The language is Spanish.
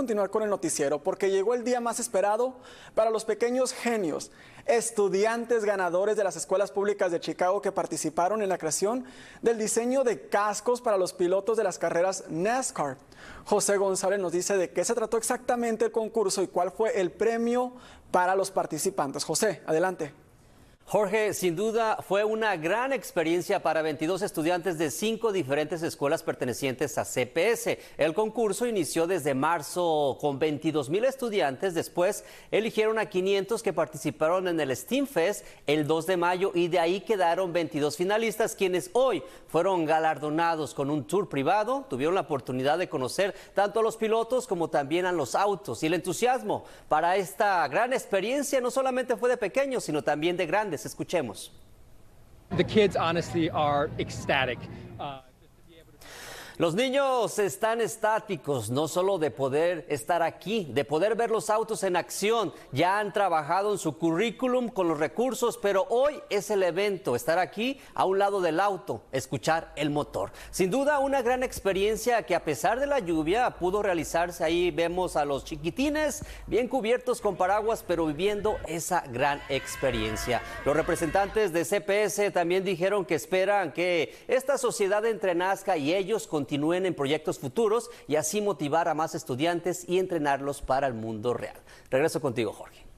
continuar con el noticiero porque llegó el día más esperado para los pequeños genios, estudiantes ganadores de las escuelas públicas de Chicago que participaron en la creación del diseño de cascos para los pilotos de las carreras NASCAR. José González nos dice de qué se trató exactamente el concurso y cuál fue el premio para los participantes. José, adelante. Jorge, sin duda fue una gran experiencia para 22 estudiantes de cinco diferentes escuelas pertenecientes a CPS. El concurso inició desde marzo con 22 mil estudiantes. Después eligieron a 500 que participaron en el STEAM Fest el 2 de mayo y de ahí quedaron 22 finalistas, quienes hoy fueron galardonados con un tour privado. Tuvieron la oportunidad de conocer tanto a los pilotos como también a los autos. Y el entusiasmo para esta gran experiencia no solamente fue de pequeños, sino también de grandes Escuchemos. The kids honestly are ecstatic. Uh, los niños están estáticos, no solo de poder estar aquí, de poder ver los autos en acción. Ya han trabajado en su currículum con los recursos, pero hoy es el evento, estar aquí a un lado del auto, escuchar el motor. Sin duda una gran experiencia que a pesar de la lluvia pudo realizarse. Ahí vemos a los chiquitines bien cubiertos con paraguas, pero viviendo esa gran experiencia. Los representantes de CPS también dijeron que esperan que esta sociedad entre Nazca y ellos continúen continúen en proyectos futuros y así motivar a más estudiantes y entrenarlos para el mundo real. Regreso contigo, Jorge.